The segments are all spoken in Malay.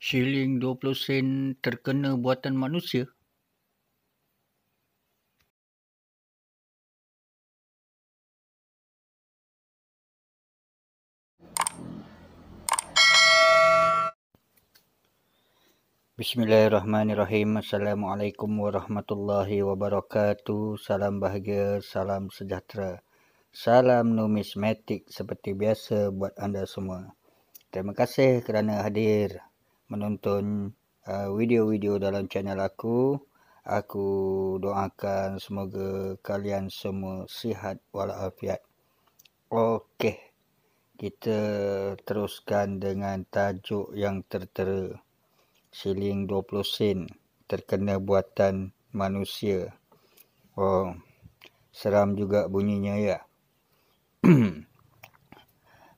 shilling 20 sen terkena buatan manusia? Bismillahirrahmanirrahim. Assalamualaikum warahmatullahi wabarakatuh. Salam bahagia, salam sejahtera. Salam numismatik seperti biasa buat anda semua. Terima kasih kerana hadir menonton uh, video-video dalam channel aku. Aku doakan semoga kalian semua sihat walafiat. Okey. Kita teruskan dengan tajuk yang tertera. Siling 20 sen terkena buatan manusia. Oh, seram juga bunyinya ya.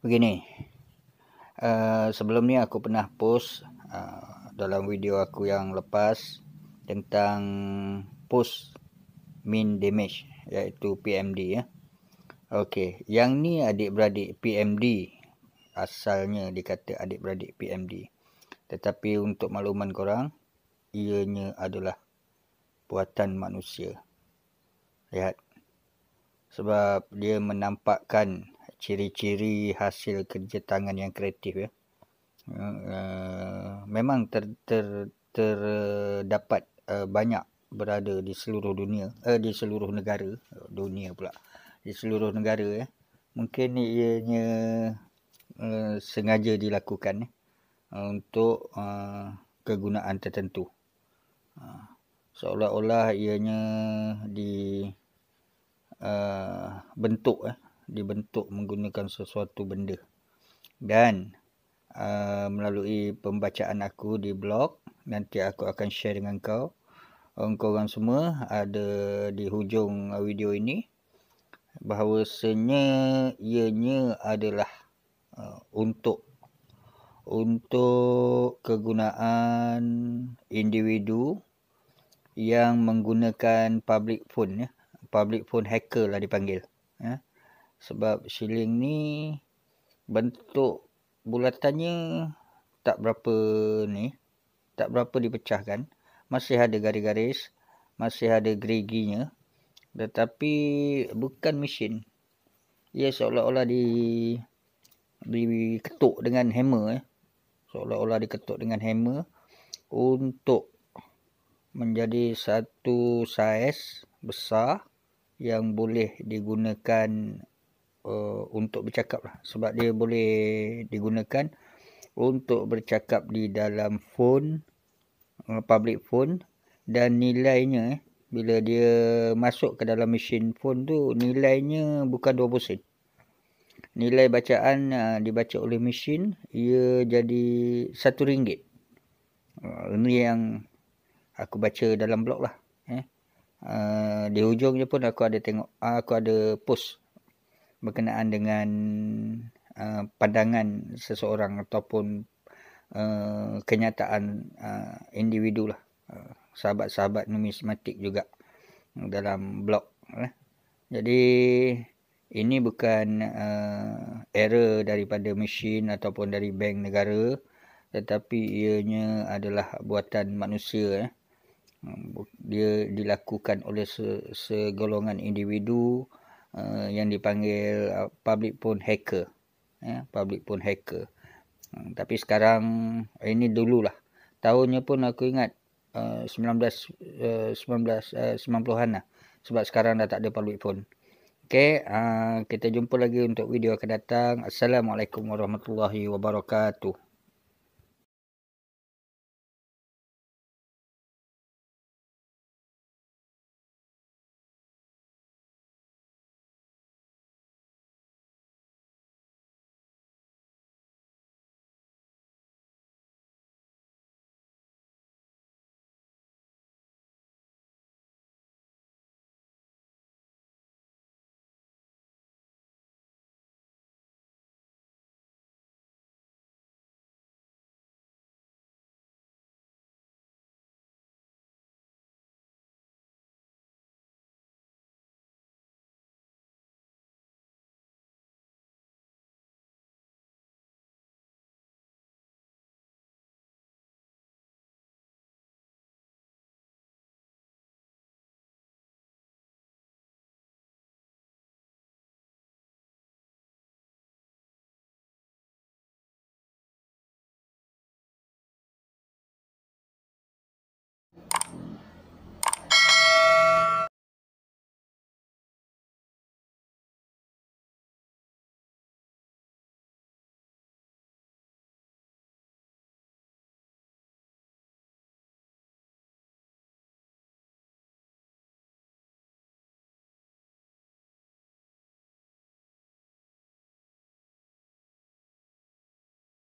Begini. Uh, sebelum ni aku pernah post Ah, dalam video aku yang lepas tentang post min damage iaitu PMD ya. Okey, yang ni adik-beradik PMD. Asalnya dikata adik-beradik PMD. Tetapi untuk makluman korang, ianya adalah buatan manusia. Lihat. Sebab dia menampakkan ciri-ciri hasil kerja tangan yang kreatif ya. Uh, memang ter ter terdapat uh, banyak berada di seluruh dunia uh, di seluruh negara eh, dunia pula di seluruh negara ya eh. mungkin ianya uh, sengaja dilakukan eh, untuk uh, kegunaan tertentu uh, seolah-olah ianya di uh, bentuk eh, dibentuk menggunakan sesuatu benda dan uh, melalui pembacaan aku di blog nanti aku akan share dengan kau engkau orang semua ada di hujung video ini bahawasanya ianya adalah uh, untuk untuk kegunaan individu yang menggunakan public phone ya public phone hacker lah dipanggil ya sebab shilling ni bentuk bulatannya tak berapa ni tak berapa dipecahkan masih ada garis-garis masih ada geriginya tetapi bukan mesin ia seolah-olah di diketuk dengan hammer eh. seolah-olah diketuk dengan hammer untuk menjadi satu saiz besar yang boleh digunakan uh, untuk bercakap lah. Sebab dia boleh digunakan untuk bercakap di dalam phone, uh, public phone. Dan nilainya, eh, bila dia masuk ke dalam mesin phone tu, nilainya bukan 20 sen. Nilai bacaan uh, dibaca oleh mesin, ia jadi rm ringgit Uh, ini yang aku baca dalam blog lah. Eh. Uh, di hujungnya pun aku ada tengok uh, aku ada post berkenaan dengan uh, pandangan seseorang ataupun uh, kenyataan uh, individu lah. Uh, sahabat-sahabat numismatik juga dalam blog. Lah. Jadi ini bukan uh, error daripada mesin ataupun dari bank negara tetapi ianya adalah buatan manusia eh. Hmm, dia dilakukan oleh segolongan individu Eh, yang dipanggil uh, public pun hacker yeah, public pun hacker uh, tapi sekarang eh, ini dululah tahunnya pun aku ingat uh, 19 uh, 19 uh, 90-an lah sebab sekarang dah tak ada public pun okey uh, kita jumpa lagi untuk video akan datang assalamualaikum warahmatullahi wabarakatuh